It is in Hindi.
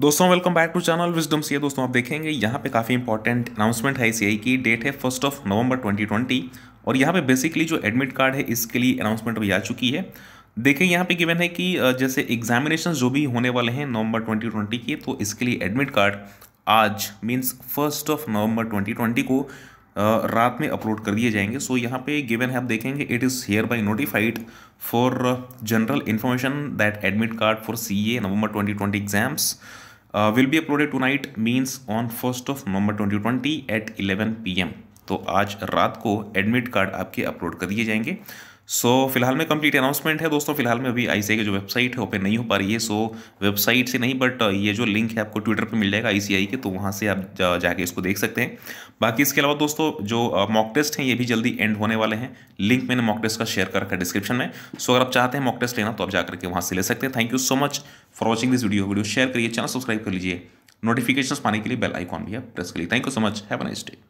दोस्तों welcome back to channel wisdom C दोस्तों आप देखेंगे यहाँ पे काफ़ी इंपॉर्टेंट अनाउंसमेंट है सी की डेट है फर्स्ट ऑफ नवंबर 2020 और यहाँ पे बेसिकली जो एडमिट कार्ड है इसके लिए अनाउंसमेंट भी आ चुकी है देखिए यहाँ पे गिवन है कि जैसे एग्जामिनेशन जो भी होने वाले हैं नवंबर ट्वेंटी के तो इसके लिए एडमिट कार्ड आज means first of November twenty को रात में अपलोड कर दिए जाएंगे सो so, यहाँ पे गिवन है आप देखेंगे it is here by notified for general information that admit card for C A November twenty twenty exams will be uploaded tonight means on first of November twenty twenty at eleven P M तो आज रात को एडमिट कार्ड आपके अपलोड कर दिए जाएंगे सो so, फिलहाल में कंप्लीट अनाउंसमेंट है दोस्तों फिलहाल में अभी आईसीआई की जो वेबसाइट है ओपन नहीं हो पा रही है सो so, वेबसाइट से नहीं बट ये जो लिंक है आपको ट्विटर पे मिल जाएगा आईसीआई के तो वहाँ से आप जा, जाके इसको देख सकते हैं बाकी इसके अलावा दोस्तों जो मॉक टेस्ट हैं ये भी जल्दी एंड होने वाले हैं लिंक मैंने मॉक टेस्ट का शेयर कर रखा है डिस्क्रिप्शन में सो so, अगर आप चाहते हैं मॉक टेस्ट लेना तो आप जाकर के वहाँ से ले सकते हैं thank you so much for watching this video video share करिए चैनल सब्सक्राइब कर लीजिए नोटिफिकेशन पाने के लिए बेल आइकॉन भी है प्रेस करिए thank you so much have nice day